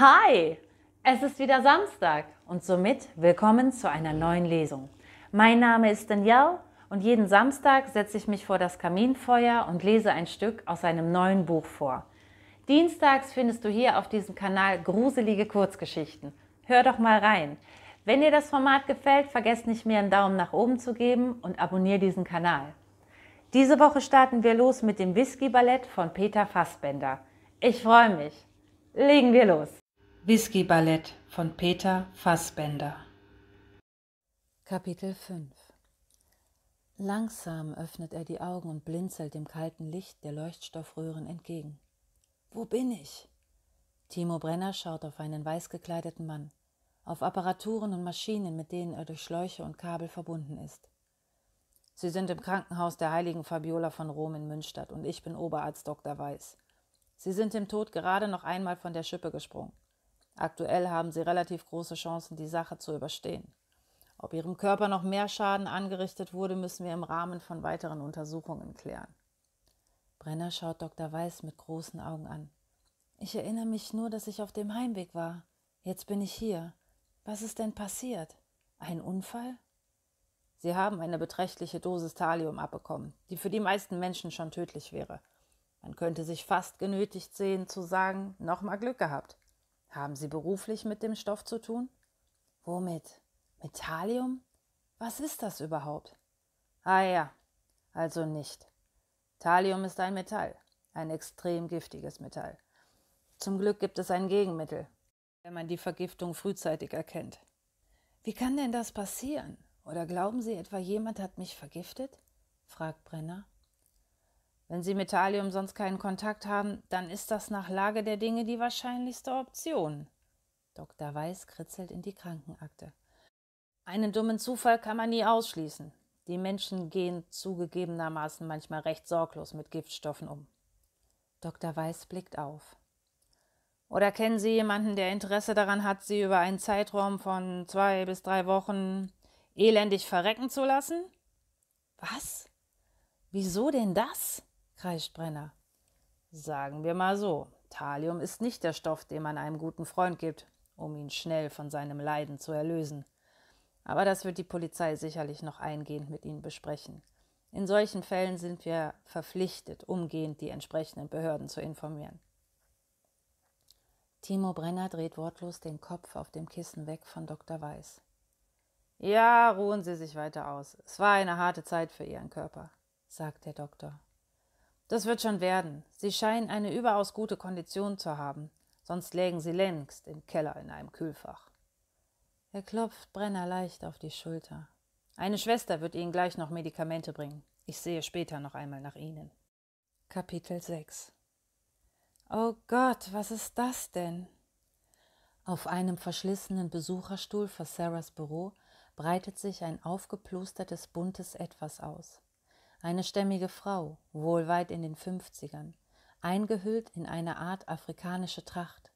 Hi, es ist wieder Samstag und somit willkommen zu einer neuen Lesung. Mein Name ist Danielle und jeden Samstag setze ich mich vor das Kaminfeuer und lese ein Stück aus einem neuen Buch vor. Dienstags findest du hier auf diesem Kanal gruselige Kurzgeschichten. Hör doch mal rein. Wenn dir das Format gefällt, vergesst nicht mir einen Daumen nach oben zu geben und abonniere diesen Kanal. Diese Woche starten wir los mit dem Whisky-Ballett von Peter Fassbender. Ich freue mich legen wir los. Whisky Ballett von Peter Fassbender. Kapitel 5 Langsam öffnet er die Augen und blinzelt dem kalten Licht der Leuchtstoffröhren entgegen. Wo bin ich? Timo Brenner schaut auf einen weiß gekleideten Mann, auf Apparaturen und Maschinen, mit denen er durch Schläuche und Kabel verbunden ist. Sie sind im Krankenhaus der heiligen Fabiola von Rom in Münstadt und ich bin Oberarzt Dr. Weiß. Sie sind dem Tod gerade noch einmal von der Schippe gesprungen. Aktuell haben sie relativ große Chancen, die Sache zu überstehen. Ob ihrem Körper noch mehr Schaden angerichtet wurde, müssen wir im Rahmen von weiteren Untersuchungen klären. Brenner schaut Dr. Weiß mit großen Augen an. Ich erinnere mich nur, dass ich auf dem Heimweg war. Jetzt bin ich hier. Was ist denn passiert? Ein Unfall? Sie haben eine beträchtliche Dosis Thalium abbekommen, die für die meisten Menschen schon tödlich wäre. Man könnte sich fast genötigt sehen zu sagen, nochmal Glück gehabt. Haben Sie beruflich mit dem Stoff zu tun? Womit? Mit Thallium? Was ist das überhaupt? Ah ja, also nicht. Thallium ist ein Metall, ein extrem giftiges Metall. Zum Glück gibt es ein Gegenmittel, wenn man die Vergiftung frühzeitig erkennt. Wie kann denn das passieren? Oder glauben Sie etwa, jemand hat mich vergiftet? fragt Brenner. Wenn Sie mit Thalium sonst keinen Kontakt haben, dann ist das nach Lage der Dinge die wahrscheinlichste Option. Dr. Weiß kritzelt in die Krankenakte. Einen dummen Zufall kann man nie ausschließen. Die Menschen gehen zugegebenermaßen manchmal recht sorglos mit Giftstoffen um. Dr. Weiß blickt auf. Oder kennen Sie jemanden, der Interesse daran hat, Sie über einen Zeitraum von zwei bis drei Wochen elendig verrecken zu lassen? Was? Wieso denn das? kreischt Brenner. Sagen wir mal so, Thallium ist nicht der Stoff, den man einem guten Freund gibt, um ihn schnell von seinem Leiden zu erlösen. Aber das wird die Polizei sicherlich noch eingehend mit Ihnen besprechen. In solchen Fällen sind wir verpflichtet, umgehend die entsprechenden Behörden zu informieren. Timo Brenner dreht wortlos den Kopf auf dem Kissen weg von Dr. Weiß. Ja, ruhen Sie sich weiter aus. Es war eine harte Zeit für Ihren Körper, sagt der Doktor. Das wird schon werden. Sie scheinen eine überaus gute Kondition zu haben, sonst lägen sie längst im Keller in einem Kühlfach. Er klopft Brenner leicht auf die Schulter. Eine Schwester wird Ihnen gleich noch Medikamente bringen. Ich sehe später noch einmal nach Ihnen. Kapitel 6 Oh Gott, was ist das denn? Auf einem verschlissenen Besucherstuhl vor Sarahs Büro breitet sich ein aufgeplustertes buntes Etwas aus eine stämmige Frau, wohl weit in den Fünfzigern, eingehüllt in eine Art afrikanische Tracht,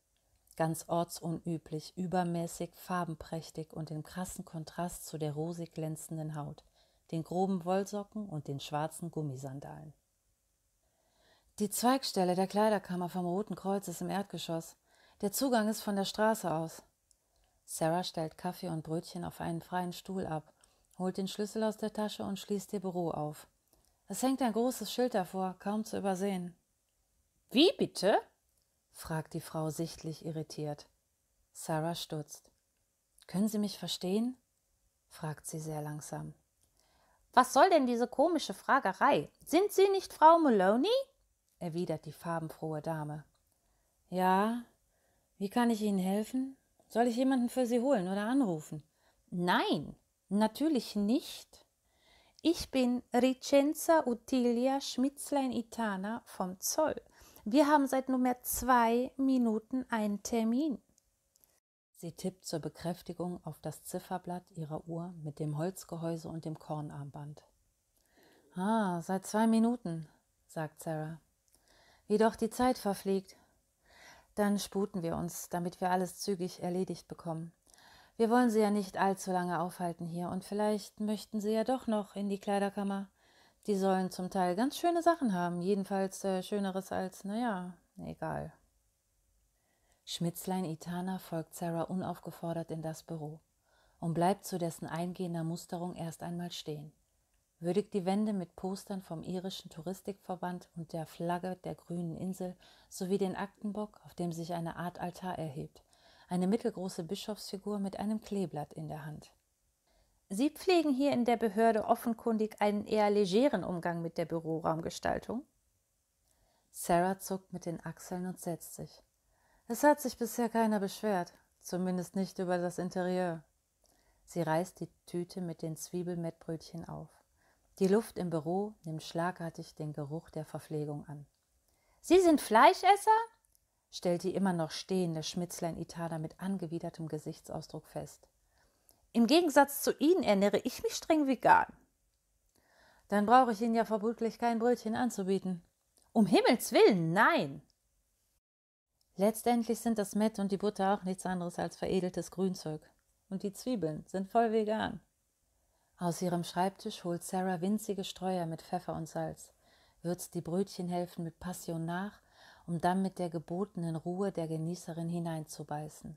ganz ortsunüblich, übermäßig, farbenprächtig und im krassen Kontrast zu der rosig glänzenden Haut, den groben Wollsocken und den schwarzen Gummisandalen. Die Zweigstelle der Kleiderkammer vom Roten Kreuz ist im Erdgeschoss. Der Zugang ist von der Straße aus. Sarah stellt Kaffee und Brötchen auf einen freien Stuhl ab, holt den Schlüssel aus der Tasche und schließt ihr Büro auf. Es hängt ein großes Schild davor, kaum zu übersehen. Wie bitte? fragt die Frau sichtlich irritiert. Sarah stutzt. Können Sie mich verstehen? fragt sie sehr langsam. Was soll denn diese komische Fragerei? Sind Sie nicht Frau Maloney? erwidert die farbenfrohe Dame. Ja, wie kann ich Ihnen helfen? Soll ich jemanden für Sie holen oder anrufen? Nein, natürlich nicht, ich bin Ricenza Utilia Schmitzlein-Itana vom Zoll. Wir haben seit nunmehr zwei Minuten einen Termin. Sie tippt zur Bekräftigung auf das Zifferblatt ihrer Uhr mit dem Holzgehäuse und dem Kornarmband. Ah, seit zwei Minuten, sagt Sarah. Wie doch die Zeit verfliegt. Dann sputen wir uns, damit wir alles zügig erledigt bekommen. Wir wollen Sie ja nicht allzu lange aufhalten hier und vielleicht möchten Sie ja doch noch in die Kleiderkammer. Die sollen zum Teil ganz schöne Sachen haben, jedenfalls äh, schöneres als, naja, egal. Schmitzlein Itana folgt Sarah unaufgefordert in das Büro und bleibt zu dessen eingehender Musterung erst einmal stehen, würdigt die Wände mit Postern vom irischen Touristikverband und der Flagge der grünen Insel sowie den Aktenbock, auf dem sich eine Art Altar erhebt eine mittelgroße Bischofsfigur mit einem Kleeblatt in der Hand. Sie pflegen hier in der Behörde offenkundig einen eher legeren Umgang mit der Büroraumgestaltung. Sarah zuckt mit den Achseln und setzt sich. Es hat sich bisher keiner beschwert, zumindest nicht über das Interieur. Sie reißt die Tüte mit den Zwiebelmettbrötchen auf. Die Luft im Büro nimmt schlagartig den Geruch der Verpflegung an. Sie sind Fleischesser? stellt die immer noch stehende Schmitzlein Itada mit angewidertem Gesichtsausdruck fest. Im Gegensatz zu Ihnen ernähre ich mich streng vegan. Dann brauche ich Ihnen ja vermutlich kein Brötchen anzubieten. Um Himmels willen, nein! Letztendlich sind das Mett und die Butter auch nichts anderes als veredeltes Grünzeug. Und die Zwiebeln sind voll vegan. Aus ihrem Schreibtisch holt Sarah winzige Streuer mit Pfeffer und Salz, würzt die Brötchenhälften mit Passion nach um dann mit der gebotenen Ruhe der Genießerin hineinzubeißen.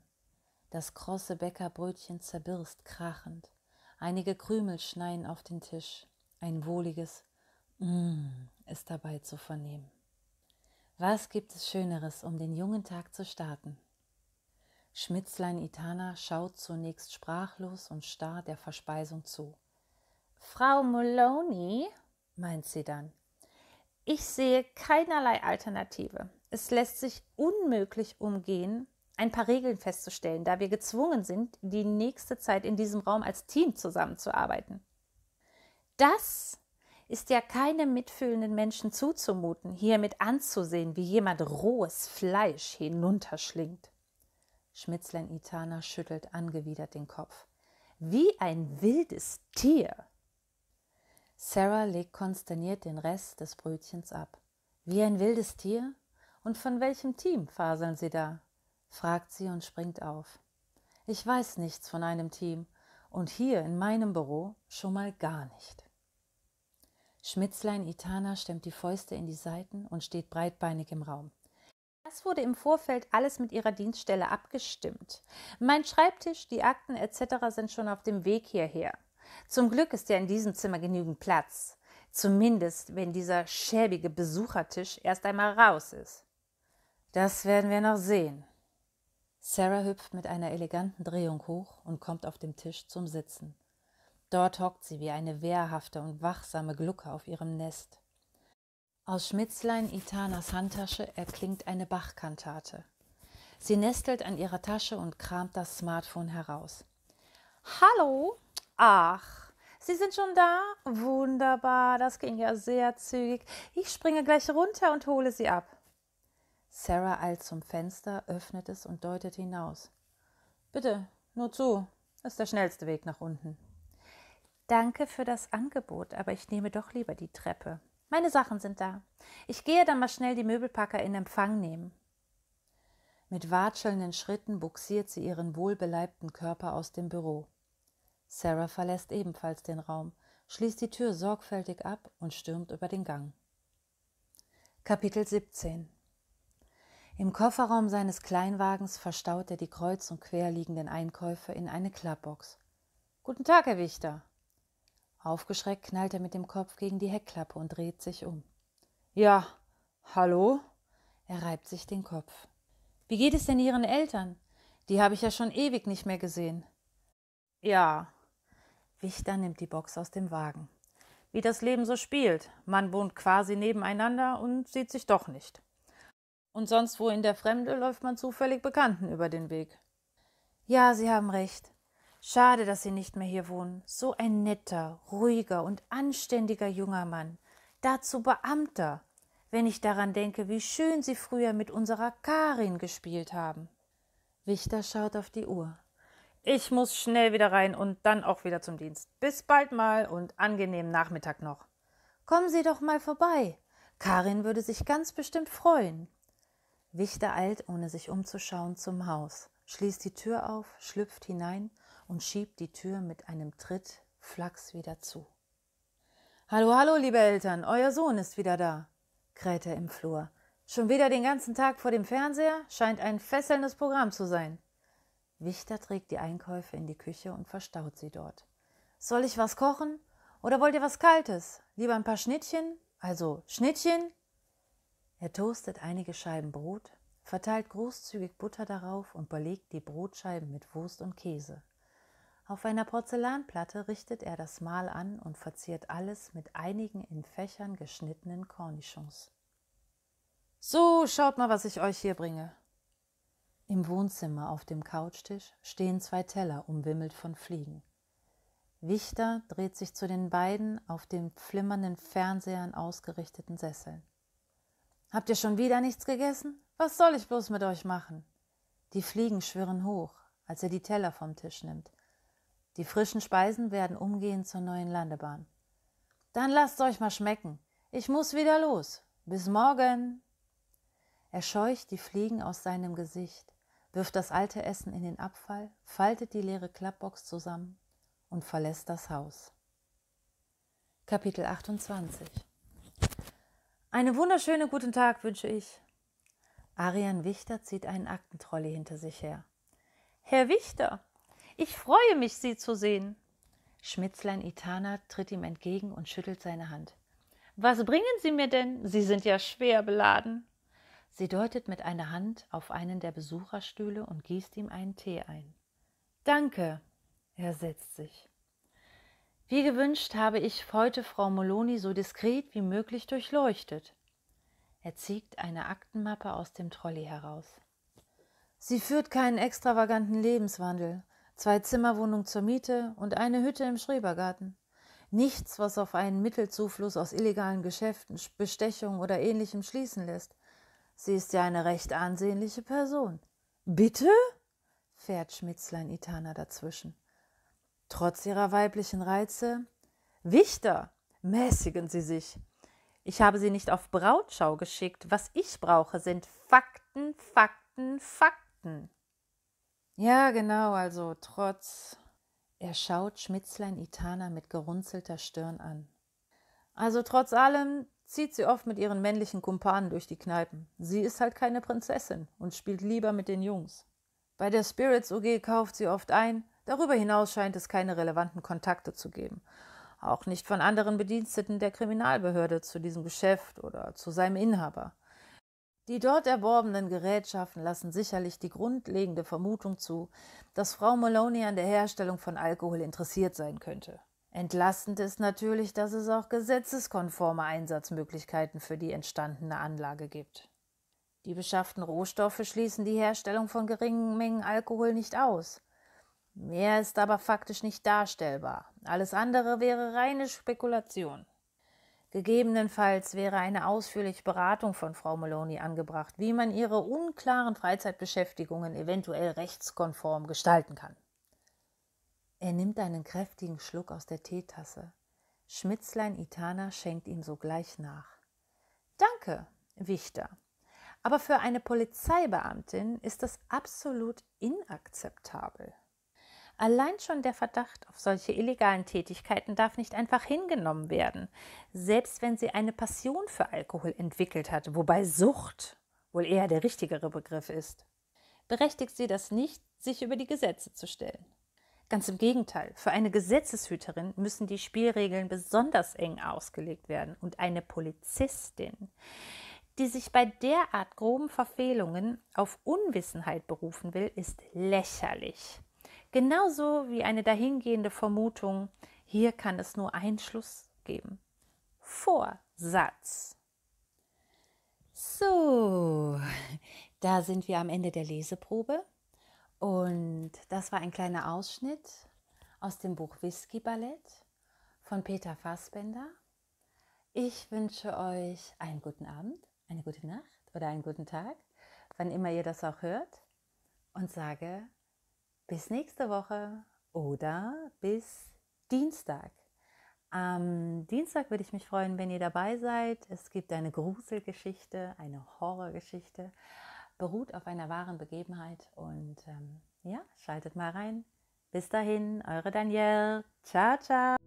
Das krosse Bäckerbrötchen zerbirst krachend. Einige Krümel schneien auf den Tisch. Ein wohliges Mmm ist dabei zu vernehmen. Was gibt es Schöneres, um den jungen Tag zu starten? Schmitzlein Itana schaut zunächst sprachlos und starr der Verspeisung zu. Frau Maloney, meint sie dann, ich sehe keinerlei Alternative. Es lässt sich unmöglich umgehen, ein paar Regeln festzustellen, da wir gezwungen sind, die nächste Zeit in diesem Raum als Team zusammenzuarbeiten. Das ist ja keinem mitfühlenden Menschen zuzumuten, hiermit anzusehen, wie jemand rohes Fleisch hinunterschlingt. Schmitzlein Itana schüttelt angewidert den Kopf. Wie ein wildes Tier. Sarah legt konsterniert den Rest des Brötchens ab. Wie ein wildes Tier? Und von welchem Team faseln Sie da? fragt sie und springt auf. Ich weiß nichts von einem Team und hier in meinem Büro schon mal gar nicht. Schmitzlein Itana stemmt die Fäuste in die Seiten und steht breitbeinig im Raum. Das wurde im Vorfeld alles mit Ihrer Dienststelle abgestimmt. Mein Schreibtisch, die Akten etc. sind schon auf dem Weg hierher. Zum Glück ist ja in diesem Zimmer genügend Platz. Zumindest, wenn dieser schäbige Besuchertisch erst einmal raus ist. Das werden wir noch sehen. Sarah hüpft mit einer eleganten Drehung hoch und kommt auf dem Tisch zum Sitzen. Dort hockt sie wie eine wehrhafte und wachsame Glucke auf ihrem Nest. Aus Schmitzlein Itanas Handtasche erklingt eine Bachkantate. Sie nestelt an ihrer Tasche und kramt das Smartphone heraus. Hallo? Ach, Sie sind schon da? Wunderbar, das ging ja sehr zügig. Ich springe gleich runter und hole Sie ab. Sarah eilt zum Fenster, öffnet es und deutet hinaus. Bitte, nur zu, das ist der schnellste Weg nach unten. Danke für das Angebot, aber ich nehme doch lieber die Treppe. Meine Sachen sind da. Ich gehe dann mal schnell die Möbelpacker in Empfang nehmen. Mit watschelnden Schritten buxiert sie ihren wohlbeleibten Körper aus dem Büro. Sarah verlässt ebenfalls den Raum, schließt die Tür sorgfältig ab und stürmt über den Gang. Kapitel 17 im Kofferraum seines Kleinwagens verstaut er die kreuz und quer liegenden Einkäufe in eine Klappbox. Guten Tag, Herr Wichter. Aufgeschreckt knallt er mit dem Kopf gegen die Heckklappe und dreht sich um. Ja, hallo? Er reibt sich den Kopf. Wie geht es denn Ihren Eltern? Die habe ich ja schon ewig nicht mehr gesehen. Ja. Wichter nimmt die Box aus dem Wagen. Wie das Leben so spielt. Man wohnt quasi nebeneinander und sieht sich doch nicht. Und sonst wo in der Fremde läuft man zufällig Bekannten über den Weg. Ja, Sie haben recht. Schade, dass Sie nicht mehr hier wohnen. So ein netter, ruhiger und anständiger junger Mann. Dazu Beamter. Wenn ich daran denke, wie schön Sie früher mit unserer Karin gespielt haben. Wichter schaut auf die Uhr. Ich muss schnell wieder rein und dann auch wieder zum Dienst. Bis bald mal und angenehmen Nachmittag noch. Kommen Sie doch mal vorbei. Karin würde sich ganz bestimmt freuen. Wichter eilt, ohne sich umzuschauen, zum Haus, schließt die Tür auf, schlüpft hinein und schiebt die Tür mit einem Tritt flachs wieder zu. Hallo, hallo, liebe Eltern, euer Sohn ist wieder da, kräht er im Flur. Schon wieder den ganzen Tag vor dem Fernseher? Scheint ein fesselndes Programm zu sein. Wichter trägt die Einkäufe in die Küche und verstaut sie dort. Soll ich was kochen? Oder wollt ihr was Kaltes? Lieber ein paar Schnittchen? Also Schnittchen? Er toastet einige Scheiben Brot, verteilt großzügig Butter darauf und belegt die Brotscheiben mit Wurst und Käse. Auf einer Porzellanplatte richtet er das Mahl an und verziert alles mit einigen in Fächern geschnittenen Cornichons. So, schaut mal, was ich euch hier bringe. Im Wohnzimmer auf dem Couchtisch stehen zwei Teller umwimmelt von Fliegen. Wichter dreht sich zu den beiden auf den flimmernden Fernsehern ausgerichteten Sesseln. Habt ihr schon wieder nichts gegessen? Was soll ich bloß mit euch machen? Die Fliegen schwirren hoch, als er die Teller vom Tisch nimmt. Die frischen Speisen werden umgehend zur neuen Landebahn. Dann lasst euch mal schmecken. Ich muss wieder los. Bis morgen. Er scheucht die Fliegen aus seinem Gesicht, wirft das alte Essen in den Abfall, faltet die leere Klappbox zusammen und verlässt das Haus. Kapitel 28 einen wunderschönen guten Tag wünsche ich. Arian Wichter zieht einen Aktentrolli hinter sich her. Herr Wichter, ich freue mich, Sie zu sehen. Schmitzlein Itana tritt ihm entgegen und schüttelt seine Hand. Was bringen Sie mir denn? Sie sind ja schwer beladen. Sie deutet mit einer Hand auf einen der Besucherstühle und gießt ihm einen Tee ein. Danke. Er setzt sich. Wie gewünscht habe ich heute Frau Moloni so diskret wie möglich durchleuchtet. Er zieht eine Aktenmappe aus dem Trolley heraus. Sie führt keinen extravaganten Lebenswandel. Zwei Zimmerwohnungen zur Miete und eine Hütte im Schrebergarten. Nichts, was auf einen Mittelzufluss aus illegalen Geschäften, Bestechung oder ähnlichem schließen lässt. Sie ist ja eine recht ansehnliche Person. Bitte? fährt Schmitzlein Itana dazwischen. Trotz ihrer weiblichen Reize? Wichter, mäßigen Sie sich. Ich habe Sie nicht auf Brautschau geschickt. Was ich brauche, sind Fakten, Fakten, Fakten. Ja, genau, also trotz. Er schaut Schmitzlein Itana mit gerunzelter Stirn an. Also trotz allem zieht sie oft mit ihren männlichen Kumpanen durch die Kneipen. Sie ist halt keine Prinzessin und spielt lieber mit den Jungs. Bei der Spirits UG kauft sie oft ein, Darüber hinaus scheint es keine relevanten Kontakte zu geben. Auch nicht von anderen Bediensteten der Kriminalbehörde zu diesem Geschäft oder zu seinem Inhaber. Die dort erworbenen Gerätschaften lassen sicherlich die grundlegende Vermutung zu, dass Frau Maloney an der Herstellung von Alkohol interessiert sein könnte. Entlastend ist natürlich, dass es auch gesetzeskonforme Einsatzmöglichkeiten für die entstandene Anlage gibt. Die beschafften Rohstoffe schließen die Herstellung von geringen Mengen Alkohol nicht aus. Mehr ist aber faktisch nicht darstellbar. Alles andere wäre reine Spekulation. Gegebenenfalls wäre eine ausführliche Beratung von Frau Maloney angebracht, wie man ihre unklaren Freizeitbeschäftigungen eventuell rechtskonform gestalten kann. Er nimmt einen kräftigen Schluck aus der Teetasse. Schmitzlein Itana schenkt ihm sogleich nach. Danke, Wichter. Aber für eine Polizeibeamtin ist das absolut inakzeptabel. Allein schon der Verdacht auf solche illegalen Tätigkeiten darf nicht einfach hingenommen werden, selbst wenn sie eine Passion für Alkohol entwickelt hat, wobei Sucht wohl eher der richtigere Begriff ist. Berechtigt sie das nicht, sich über die Gesetze zu stellen. Ganz im Gegenteil, für eine Gesetzeshüterin müssen die Spielregeln besonders eng ausgelegt werden und eine Polizistin, die sich bei derart groben Verfehlungen auf Unwissenheit berufen will, ist lächerlich. Genauso wie eine dahingehende Vermutung, hier kann es nur einen Schluss geben. Vorsatz. So, da sind wir am Ende der Leseprobe. Und das war ein kleiner Ausschnitt aus dem Buch Whisky Ballett von Peter Fassbender. Ich wünsche euch einen guten Abend, eine gute Nacht oder einen guten Tag, wann immer ihr das auch hört. Und sage bis nächste Woche oder bis Dienstag. Am Dienstag würde ich mich freuen, wenn ihr dabei seid. Es gibt eine Gruselgeschichte, eine Horrorgeschichte, beruht auf einer wahren Begebenheit. Und ähm, ja, schaltet mal rein. Bis dahin, eure Danielle. Ciao, ciao.